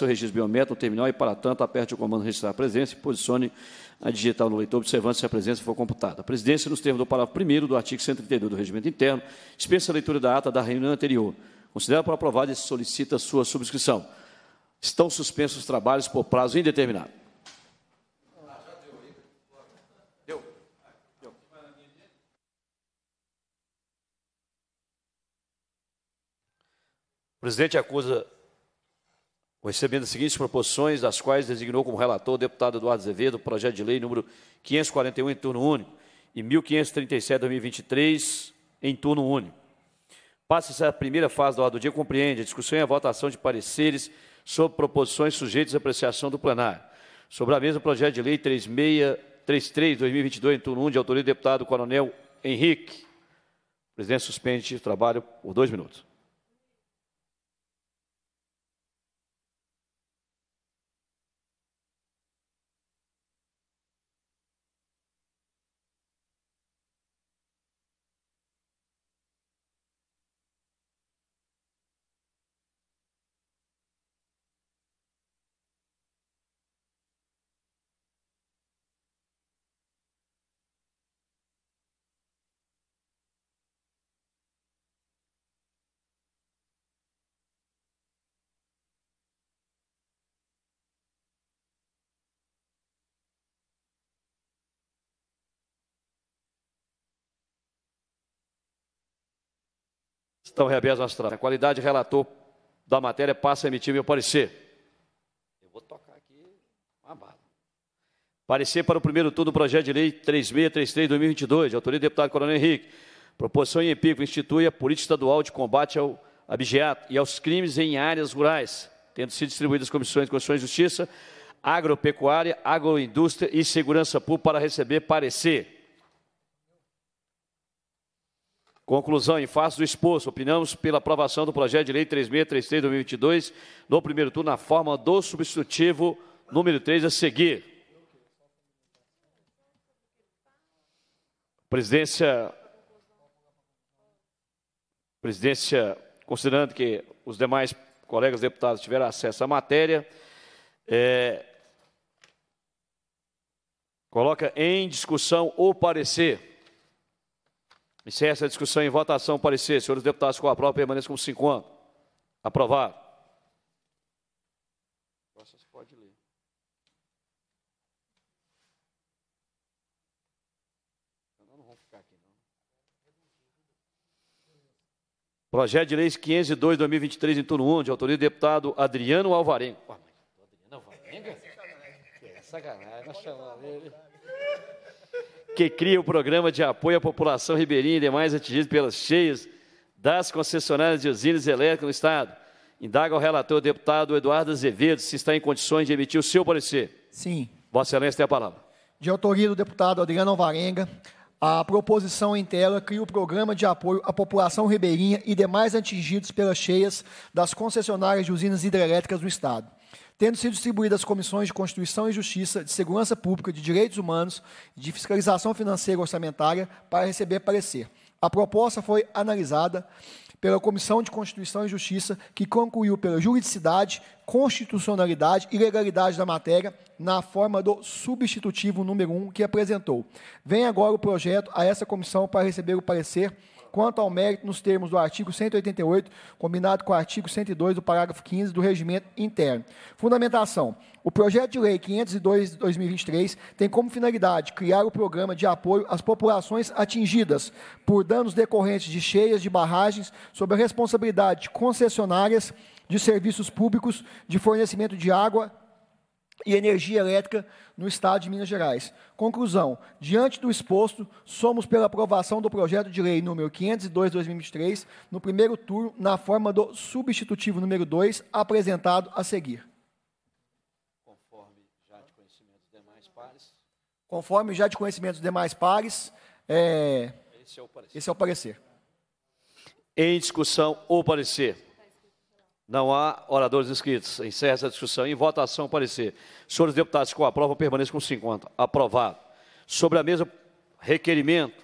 seu registro biométrico no terminal e, para tanto, aperte o comando registrar a presença e posicione a digital no leitor, observando se a presença for computada. A presidência, nos termos do parágrafo 1 do artigo 132 do Regimento Interno, dispensa a leitura da ata da reunião anterior. Considera aprovada e solicita sua subscrição. Estão suspensos os trabalhos por prazo indeterminado. O presidente acusa recebendo as seguintes proposições, das quais designou como relator o deputado Eduardo Azevedo, projeto de lei número 541 em turno único e 1537/2023 em turno único. Passa-se a primeira fase da ordem do dia compreende a discussão e a votação de pareceres sobre proposições sujeitas à apreciação do plenário. Sobre a mesma projeto de lei 3633/2022 em turno 1 de autoria do deputado Coronel Henrique. O presidente suspende o trabalho por dois minutos. estão reabertos as tramas. A qualidade relator da matéria passa a emitir meu parecer. Eu vou tocar aqui uma bala. Parecer para o primeiro turno do projeto de lei 3633-2022, de autoria do deputado Coronel Henrique. Proposição em Epico institui a política estadual de combate ao abigeato e aos crimes em áreas rurais, tendo sido distribuídas as comissões de Constituição e Justiça, Agropecuária, Agroindústria e Segurança Pública para receber parecer. Conclusão, em face do exposto, opinamos pela aprovação do projeto de lei 3633-2022, no primeiro turno, na forma do substitutivo número 3 a seguir. Presidência, presidência, considerando que os demais colegas deputados tiveram acesso à matéria, é, coloca em discussão o parecer. Encerra a discussão em votação, parecer. Senhores deputados, com a prova, permaneça como se encontra. Aprovado. Projeto de Lei 502 2023, em turno 1, de autoria do deputado Adriano Alvarenga. Pô, mas Adriano Alvarenga? É sacanagem, nós chamamos ele que cria o programa de apoio à população ribeirinha e demais atingidos pelas cheias das concessionárias de usinas elétricas no Estado. Indaga o relator, deputado Eduardo Azevedo, se está em condições de emitir o seu parecer. Sim. Vossa Excelência tem a palavra. De autoria do deputado Adriano Alvarenga, a proposição em tela cria o programa de apoio à população ribeirinha e demais atingidos pelas cheias das concessionárias de usinas hidrelétricas do Estado tendo sido distribuídas as comissões de Constituição e Justiça, de Segurança Pública, de Direitos Humanos de Fiscalização Financeira Orçamentária para receber parecer. A proposta foi analisada pela Comissão de Constituição e Justiça, que concluiu pela juridicidade, constitucionalidade e legalidade da matéria na forma do substitutivo número 1 um que apresentou. Vem agora o projeto a essa comissão para receber o parecer quanto ao mérito nos termos do artigo 188, combinado com o artigo 102 do parágrafo 15 do Regimento Interno. Fundamentação. O projeto de lei 502/2023 tem como finalidade criar o programa de apoio às populações atingidas por danos decorrentes de cheias de barragens sob a responsabilidade de concessionárias de serviços públicos de fornecimento de água e energia elétrica no Estado de Minas Gerais. Conclusão: diante do exposto, somos pela aprovação do projeto de lei número 502/2023, no primeiro turno, na forma do substitutivo número 2, apresentado a seguir. Conforme já de conhecimento dos demais pares. Conforme já de conhecimento dos demais pares, é... esse, é o Esse é o parecer. Em discussão, o parecer. Não há oradores inscritos. Encerra essa discussão. Em votação, parecer. Senhores deputados, com a prova, permaneçam com 50. Aprovado. Sobre a mesa, requerimento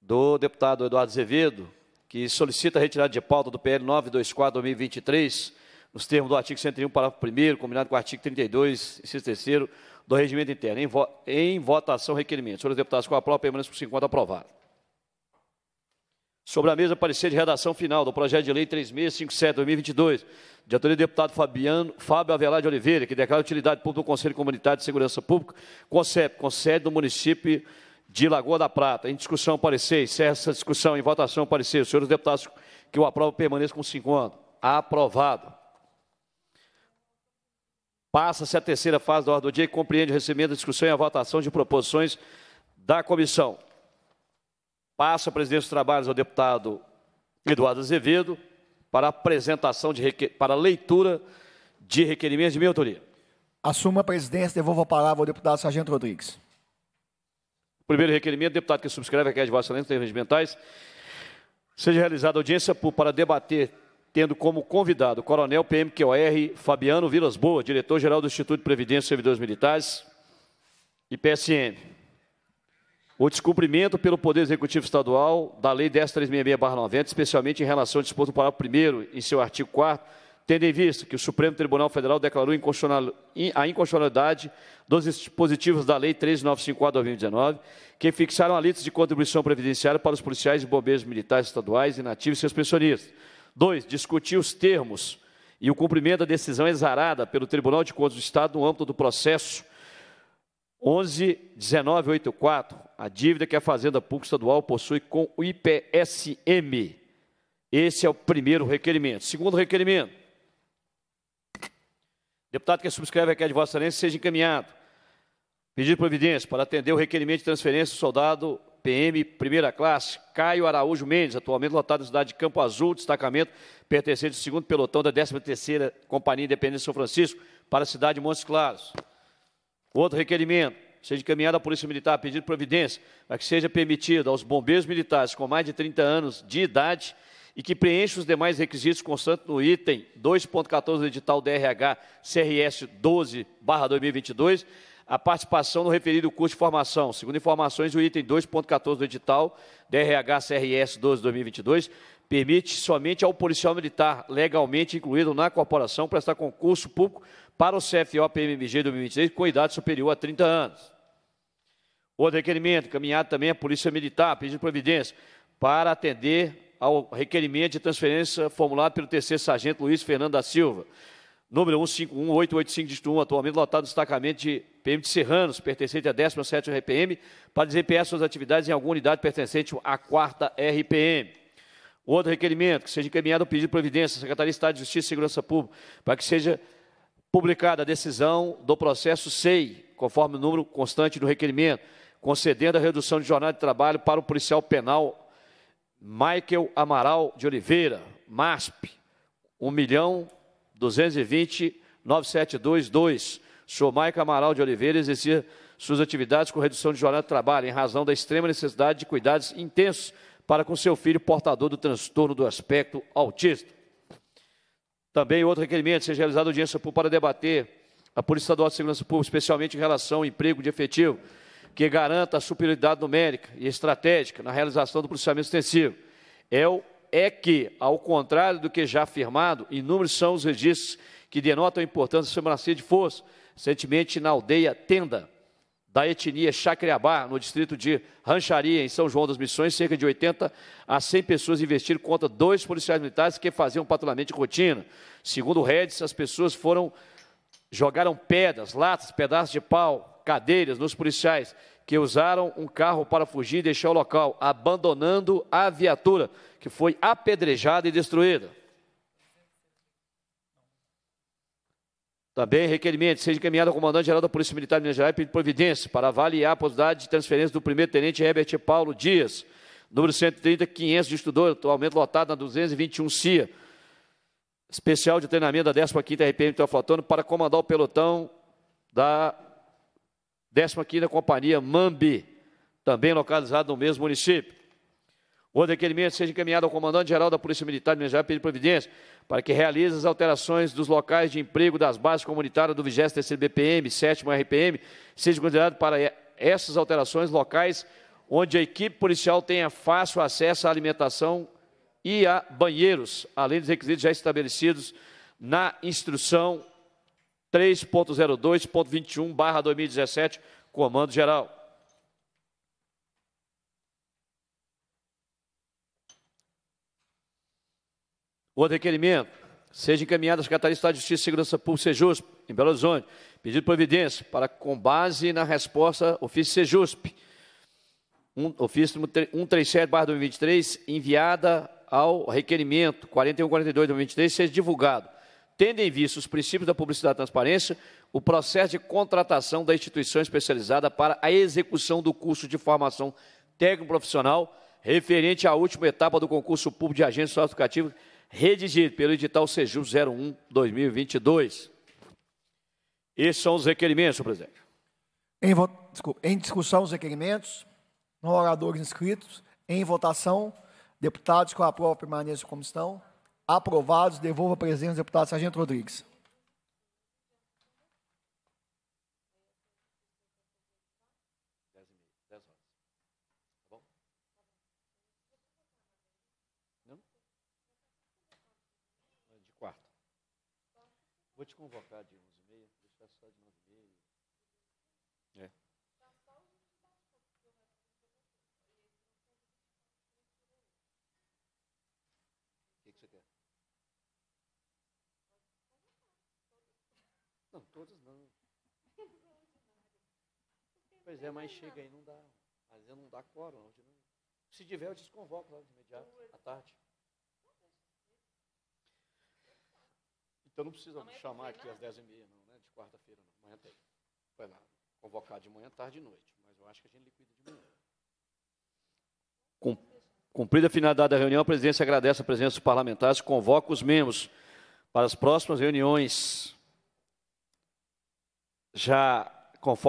do deputado Eduardo Azevedo, que solicita a retirada de pauta do PL 924-2023, nos termos do artigo 101, parágrafo 1 combinado com o artigo 32, inciso 3 do Regimento Interno. Em, vo em votação, requerimento. Senhores deputados, com a prova, permaneçam com 50. Aprovado. Sobre a mesa, parecer de redação final do projeto de lei 3657-2022, de autoria do deputado Fabiano, Fábio Avelar de Oliveira, que declara utilidade pública do Conselho Comunitário de Segurança Pública, CONCEP, com sede do município de Lagoa da Prata. Em discussão, parecer. Encerra essa discussão. Em votação, parecer. Os senhores deputados que o aprovam permaneçam com cinco anos. Aprovado. Passa-se a terceira fase da ordem do dia que compreende o recebimento, a discussão e a votação de proposições da comissão. Passa a presidência dos trabalhos ao deputado Eduardo Azevedo para apresentação de para leitura de requerimentos de minha autoria. Assuma a presidência, Devolvo a palavra ao deputado Sargento Rodrigues. Primeiro requerimento, deputado que subscreve requer de Vossa Excelência Termos seja realizada audiência para debater, tendo como convidado o Coronel PMQR Fabiano Vilas Boa, diretor-geral do Instituto de Previdência e Servidores Militares e PSM o descumprimento pelo Poder Executivo Estadual da Lei 10.366-90, especialmente em relação ao disposto no parágrafo 1 em seu artigo 4 tendo em vista que o Supremo Tribunal Federal declarou a inconstitucionalidade dos dispositivos da Lei 13954-2019, que fixaram a lista de contribuição previdenciária para os policiais e bombeiros militares estaduais, inativos e seus pensionistas. Dois, discutir os termos e o cumprimento da decisão exarada pelo Tribunal de Contas do Estado no âmbito do processo 111984, a dívida que a Fazenda Pública Estadual possui com o IPSM. Esse é o primeiro requerimento. Segundo requerimento. Deputado que subscreve requer de Vossa Excelência seja encaminhado. Pedido de providência para atender o requerimento de transferência do soldado PM primeira classe, Caio Araújo Mendes, atualmente lotado na cidade de Campo Azul, destacamento pertencente ao segundo pelotão da 13 Companhia Independente de São Francisco, para a cidade de Montes Claros. Outro requerimento, seja encaminhado à Polícia Militar a pedido providência, para que seja permitido aos bombeiros militares com mais de 30 anos de idade e que preencham os demais requisitos constantes no item 2.14 do edital DRH CRS 12/2022, a participação no referido curso de formação. Segundo informações, o item 2.14 do edital DRH CRS 12/2022 permite somente ao policial militar legalmente incluído na corporação prestar concurso público para o CFO-PMMG 2023 com idade superior a 30 anos. Outro requerimento, encaminhado também à Polícia Militar, pedido de providência, para atender ao requerimento de transferência formulado pelo terceiro sargento Luiz Fernando da Silva, número 151885, atualmente lotado no destacamento de PM de Serranos, pertencente à 17 RPM, para desempenhar suas atividades em alguma unidade pertencente à 4ª RPM. Outro requerimento, que seja encaminhado ao pedido de providência à Secretaria de Estado de Justiça e Segurança Pública, para que seja publicada a decisão do processo SEI, conforme o número constante do requerimento, concedendo a redução de jornada de trabalho para o policial penal Michael Amaral de Oliveira, MASP, 1.220.972.2. milhão Sr. Michael Amaral de Oliveira exercia suas atividades com redução de jornada de trabalho em razão da extrema necessidade de cuidados intensos para com seu filho portador do transtorno do aspecto autista. Também outro requerimento, seja realizada audiência pública para debater a Polícia Estadual de Segurança Pública, especialmente em relação ao emprego de efetivo, que garanta a superioridade numérica e estratégica na realização do policiamento extensivo. É, o, é que, ao contrário do que já afirmado, inúmeros são os registros que denotam a importância da supremacia de força, recentemente na aldeia Tenda, da etnia Chacriabá, no distrito de Rancharia, em São João das Missões, cerca de 80 a 100 pessoas investiram contra dois policiais militares que faziam patrulhamento de rotina. Segundo o Redes, as pessoas foram jogaram pedras, latas, pedaços de pau, cadeiras nos policiais que usaram um carro para fugir e deixar o local, abandonando a viatura, que foi apedrejada e destruída. Também tá requerimento seja encaminhado ao comandante-geral da Polícia Militar de Minas Gerais pedido providência para avaliar a possibilidade de transferência do primeiro-tenente Herbert Paulo Dias, número 130, 500 de estudor, atualmente lotado na 221 CIA, especial de treinamento da 15ª RPM Teoflotano, para comandar o pelotão da 15ª Companhia Mambi, também localizado no mesmo município. Outro requerimento seja encaminhado ao comandante-geral da Polícia Militar de Minas Gerais pedir providência para que realize as alterações dos locais de emprego das bases comunitárias do 20 terceiro BPM, 7 RPM, seja considerado para essas alterações locais onde a equipe policial tenha fácil acesso à alimentação e a banheiros, além dos requisitos já estabelecidos na instrução 3.02.21/2017, Comando Geral. Outro requerimento, seja encaminhada à Secretaria de Estado de Justiça e Segurança Pública, SEJUSP, em Belo Horizonte, pedido de providência para, com base na resposta ofício SEJUSP, um, ofício 137-2023, enviada ao requerimento 4142-2023, seja divulgado, tendo em vista os princípios da publicidade e transparência, o processo de contratação da instituição especializada para a execução do curso de formação técnico-profissional referente à última etapa do concurso público de agentes socioeducativos redigido pelo edital Sejum 01 2022. Esses são os requerimentos, senhor presidente. Em, Desculpa, em discussão, os requerimentos. Não oradores inscritos. Em votação, deputados que aprovam permaneçam como estão. Aprovados, devolva a presença do deputado Sargento Rodrigues. Vou te convocar de 11 h 30 deixar só de 9 h 30 É. O que, você quer? Não, todos não. Pois é, mas chega aí, não dá. Mas eu não dá quórum hoje não. Se tiver, eu desconvoco lá de imediato, à tarde. Então não precisa Amanhã chamar aqui às 10 e meia, não, né? De quarta-feira, não. Amanhã tem. Vai lá. Convocar de manhã, tarde e noite. Mas eu acho que a gente liquida de manhã. cumprida a finalidade da reunião, a presidência agradece a presença dos parlamentares, convoca os membros para as próximas reuniões. Já conforme.